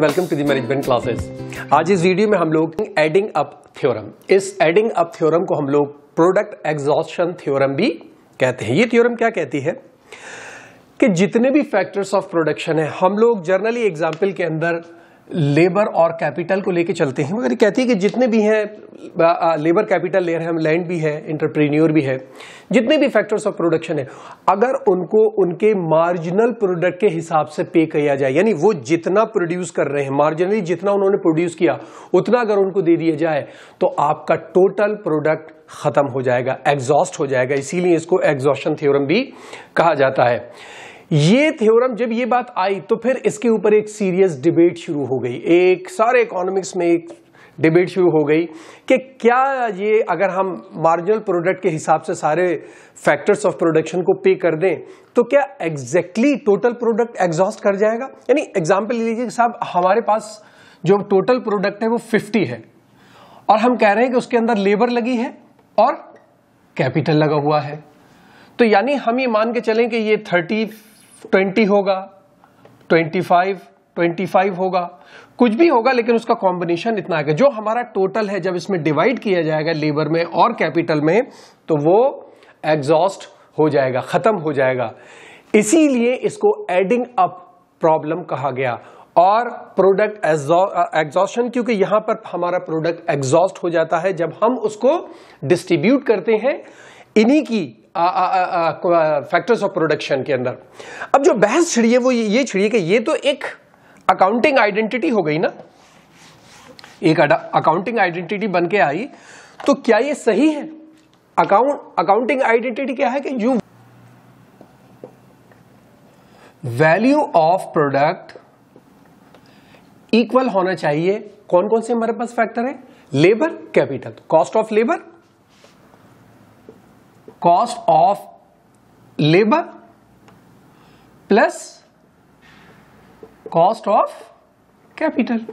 and welcome to the management classes आज इस video में हम लोग एडिंग अप थ्योरम इस एडिंग अप थ्योरम को हम लोग प्रोडक्ट एग्जॉस्टन थ्योरम भी कहते हैं ये थ्योरम क्या कहती है कि जितने भी फैक्टर्स ऑफ प्रोडक्शन है हम लोग जर्नली एग्जाम्पल के अंदर लेबर और कैपिटल को लेके चलते हैं मगर कहती है कि जितने भी हैं लेबर कैपिटल लेयर हैं लैंड भी है इंटरप्रीन्योर भी है जितने भी फैक्टर्स ऑफ प्रोडक्शन है अगर उनको उनके मार्जिनल प्रोडक्ट के हिसाब से पे किया जाए यानी वो जितना प्रोड्यूस कर रहे हैं मार्जिनली जितना उन्होंने प्रोड्यूस किया उतना अगर उनको दे दिया जाए तो आपका टोटल प्रोडक्ट ख़त्म हो जाएगा एग्जॉस्ट हो जाएगा इसीलिए इसको एग्जॉस्टन थियोरम भी कहा जाता है ये थ्योरम जब ये बात आई तो फिर इसके ऊपर एक सीरियस डिबेट शुरू हो गई एक सारे इकोनॉमिक्स में एक डिबेट शुरू हो गई कि क्या ये अगर हम मार्जिनल प्रोडक्ट के हिसाब से सारे फैक्टर्स ऑफ प्रोडक्शन को पे कर दें तो क्या एग्जैक्टली टोटल प्रोडक्ट एग्जॉस्ट कर जाएगा यानी एग्जाम्पल ले लीजिए कि साहब हमारे पास जो टोटल प्रोडक्ट है वो फिफ्टी है और हम कह रहे हैं कि उसके अंदर लेबर लगी है और कैपिटल लगा हुआ है तो यानी हम ये मान के चलें कि ये थर्टी ट्वेंटी होगा ट्वेंटी फाइव ट्वेंटी फाइव होगा कुछ भी होगा लेकिन उसका कॉम्बिनेशन इतना आएगा जो हमारा टोटल है जब इसमें डिवाइड किया जाएगा लेबर में और कैपिटल में तो वो एग्जॉस्ट हो जाएगा खत्म हो जाएगा इसीलिए इसको एडिंग अप प्रॉब्लम कहा गया और प्रोडक्ट एग्जॉशन क्योंकि यहां पर हमारा प्रोडक्ट एग्जॉस्ट हो जाता है जब हम उसको डिस्ट्रीब्यूट करते हैं इन्हीं की फैक्टर्स ऑफ प्रोडक्शन के अंदर अब जो बहस छिड़ी है वो ये छिड़ी है कि ये तो एक अकाउंटिंग आइडेंटिटी हो गई ना एक अकाउंटिंग आइडेंटिटी बन के आई तो क्या ये सही है अकाउंट अकाउंटिंग आइडेंटिटी क्या है कि you value of product equal होना चाहिए कौन कौन से हमारे पास फैक्टर है labour capital cost of labour cost of labour plus cost of capital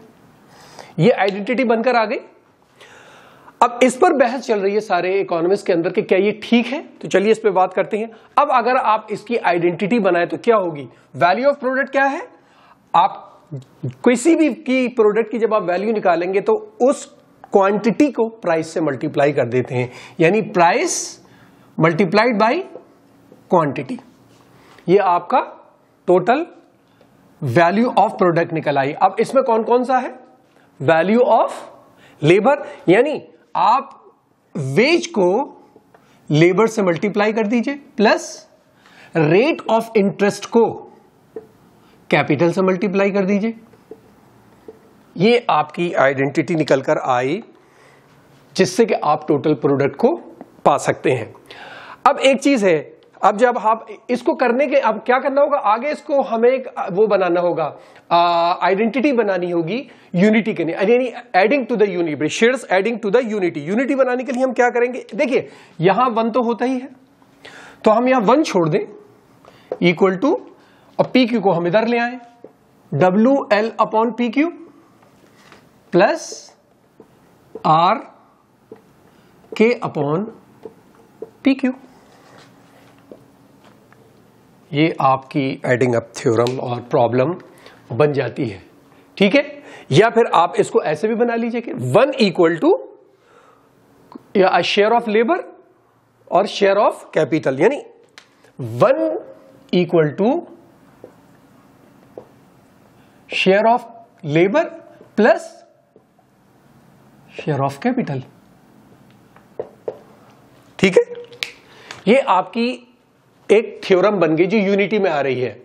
ये आइडेंटिटी बनकर आ गई अब इस पर बहस चल रही है सारे इकोनॉमिक्स के अंदर कि क्या ये ठीक है तो चलिए इस पर बात करते हैं अब अगर आप इसकी आइडेंटिटी बनाए तो क्या होगी वैल्यू ऑफ प्रोडक्ट क्या है आप किसी भी की प्रोडक्ट की जब आप वैल्यू निकालेंगे तो उस क्वांटिटी को प्राइस से मल्टीप्लाई कर देते हैं यानी प्राइस मल्टीप्लाइड बाई क्वांटिटी ये आपका टोटल वैल्यू ऑफ प्रोडक्ट निकल आई अब इसमें कौन कौन सा है वैल्यू ऑफ लेबर यानी आप वेज को लेबर से मल्टीप्लाई कर दीजिए प्लस रेट ऑफ इंटरेस्ट को कैपिटल से मल्टीप्लाई कर दीजिए ये आपकी आइडेंटिटी निकल कर आई जिससे कि आप टोटल प्रोडक्ट को पा सकते हैं अब एक चीज है अब जब आप इसको करने के अब क्या करना होगा आगे इसको हमें एक वो बनाना होगा आइडेंटिटी बनानी होगी यूनिटी के लिए adding to the unity shares adding to the unity unity बनाने के लिए हम क्या करेंगे देखिए यहां वन तो होता ही है तो हम यहां वन छोड़ दें इक्वल टू और पी क्यू को हम इधर ले आए W L upon P Q plus R K upon P Q ये आपकी एडिंग अप थ्योरम और प्रॉब्लम बन जाती है ठीक है या फिर आप इसको ऐसे भी बना लीजिए कि वन इक्वल टू या शेयर ऑफ लेबर और शेयर ऑफ कैपिटल यानी one equal to share of labour plus share of capital ठीक है ये आपकी एक थ्योरम बन गई जो यूनिटी में आ रही है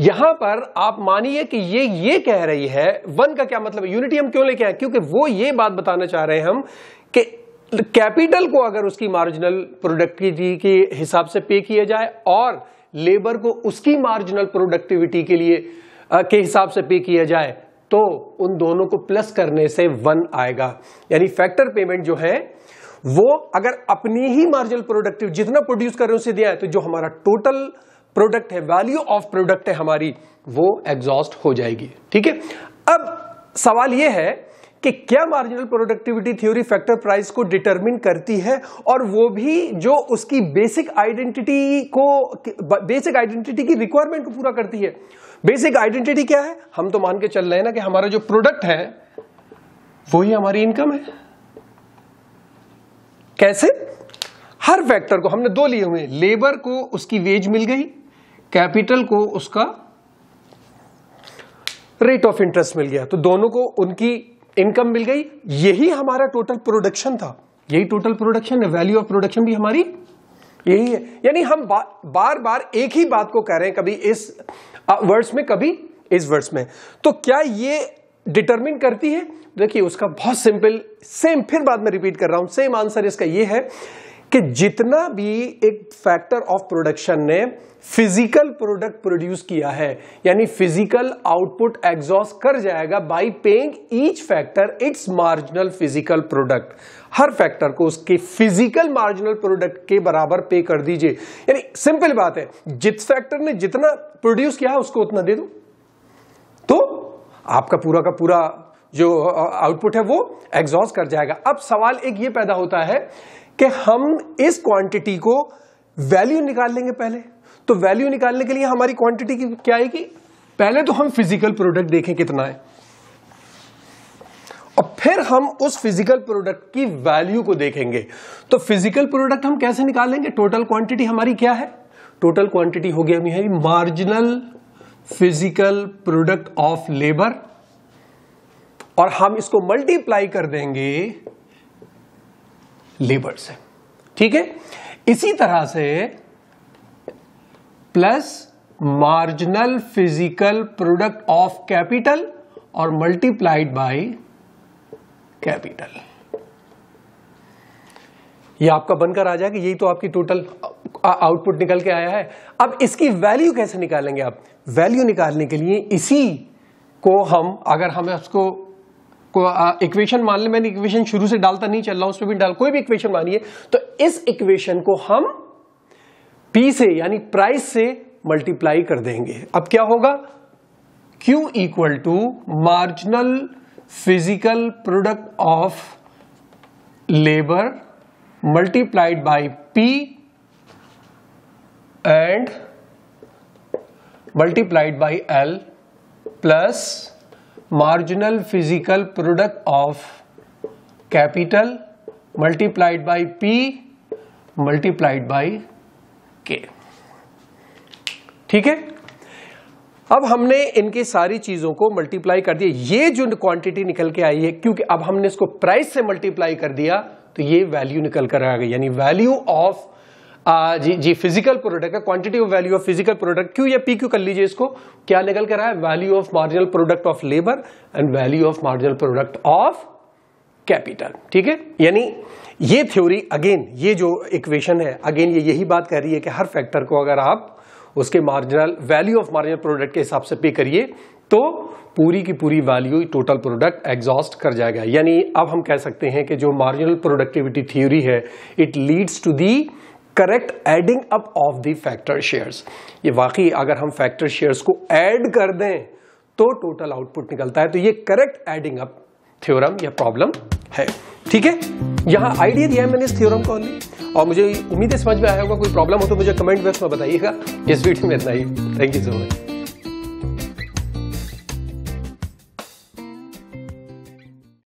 यहां पर आप मानिए कि ये ये कह रही है वन का क्या मतलब यूनिटी हम क्यों लेके आए क्योंकि वो ये बात बताना चाह रहे हैं हम कि कैपिटल को अगर उसकी मार्जिनल प्रोडक्टिविटी के हिसाब से पे किया जाए और लेबर को उसकी मार्जिनल प्रोडक्टिविटी के लिए आ, के हिसाब से पे किया जाए तो उन दोनों को प्लस करने से वन आएगा यानी फैक्टर पेमेंट जो है वो अगर अपनी ही मार्जिनल प्रोडक्टिव जितना प्रोड्यूस कर रहे हैं उसे दिया है तो जो हमारा टोटल प्रोडक्ट है वैल्यू ऑफ प्रोडक्ट है हमारी वो एग्जॉस्ट हो जाएगी ठीक है अब सवाल यह है कि क्या marginal productivity theory factor price को डिटरमिन करती है और वो भी जो उसकी बेसिक आइडेंटिटी को बेसिक आइडेंटिटी की रिक्वायरमेंट को पूरा करती है बेसिक आइडेंटिटी क्या है हम तो मान के चल रहे हैं ना कि हमारा जो प्रोडक्ट है वही हमारी इनकम है कैसे हर फैक्टर को हमने दो लिए हुए लेबर को उसकी वेज मिल गई कैपिटल को उसका रेट ऑफ इंटरेस्ट मिल गया तो दोनों को उनकी इनकम मिल गई यही हमारा टोटल प्रोडक्शन था यही टोटल प्रोडक्शन है वैल्यू ऑफ प्रोडक्शन भी हमारी यही है यानी हम बा, बार बार एक ही बात को कह रहे हैं कभी इस वर्ड्स uh, में कभी इस वर्ड्स में तो क्या ये डिटरमिन करती है देखिए उसका बहुत सिंपल सेम फिर बाद में रिपीट कर रहा हूं सेम आंसर इसका ये है कि जितना भी एक फैक्टर ऑफ प्रोडक्शन ने फिजिकल प्रोडक्ट प्रोड्यूस किया है यानी फिजिकल आउटपुट एग्जॉस्ट कर जाएगा by paying each factor its marginal physical product हर फैक्टर को उसके फिजिकल मार्जिनल प्रोडक्ट के बराबर पे कर दीजिए यानी सिंपल बात है जिस फैक्टर ने जितना प्रोड्यूस किया है उसको उतना दे दो आपका पूरा का पूरा जो आउटपुट है वो एग्जॉस्ट कर जाएगा अब सवाल एक ये पैदा होता है कि हम इस क्वांटिटी को वैल्यू निकाल लेंगे पहले तो वैल्यू निकालने के लिए हमारी क्वांटिटी की क्या आएगी पहले तो हम फिजिकल प्रोडक्ट देखें कितना है और फिर हम उस फिजिकल प्रोडक्ट की वैल्यू को देखेंगे तो फिजिकल प्रोडक्ट हम कैसे निकालेंगे टोटल क्वांटिटी हमारी क्या है टोटल क्वांटिटी होगी हम यही marginal physical product of labour और हम इसको मल्टीप्लाई कर देंगे लेबर से ठीक है इसी तरह से plus marginal physical product of capital और मल्टीप्लाइड बाय कैपिटल ये आपका बनकर आ जाएगा यही तो आपकी टोटल आउटपुट निकल के आया है अब इसकी वैल्यू कैसे निकालेंगे आप वैल्यू निकालने के लिए इसी को हम अगर हम उसको को इक्वेशन मान लें मैंने इक्वेशन शुरू से डालता नहीं चल रहा हूं उसमें भी डाल कोई भी इक्वेशन मानिए तो इस इक्वेशन को हम पी से यानी प्राइस से मल्टीप्लाई कर देंगे अब क्या होगा Q equal to marginal physical product of labour multiplied by P and multiplied by L plus marginal physical product of capital multiplied by P multiplied by K ठीक है अब हमने इनकी सारी चीज़ों को मल्टीप्लाई कर दिया ये जो क्वांटिटी निकल के आई है क्योंकि अब हमने इसको प्राइस से मल्टीप्लाई कर दिया तो ये वैल्यू निकल कर आ गई यानी वैल्यू ऑफ आ, जी जी फिजिकल प्रोडक्ट है quantity of value of physical product Q या पी क्यू कर लीजिए इसको क्या निकल कर रहा है value of marginal product of labour and value of marginal product of capital ठीक है यानी ये थ्योरी अगेन ये जो इक्वेशन है अगेन ये यही बात कह रही है कि हर फैक्टर को अगर आप उसके marginal value of marginal product के हिसाब से पे करिए तो पूरी की पूरी वैल्यू टोटल प्रोडक्ट एग्जॉस्ट कर जाएगा यानी अब हम कह सकते हैं कि जो मार्जिनल प्रोडक्टिविटी थ्योरी है it leads to the correct adding up of the factor shares ये वाकई अगर हम फैक्टर शेयर्स को ऐड कर दें तो टोटल आउटपुट निकलता है तो ये करेक्ट एडिंग अप थ्योरम या प्रॉब्लम है ठीक है यहाँ आइडिया दिया है मैंने इस थ्योरम को और मुझे उम्मीद है समझ में आया होगा कोई प्रॉब्लम हो तो मुझे कमेंट बॉक्स में बताइएगा इस वीडियो में इतना ही थैंक यू सो मच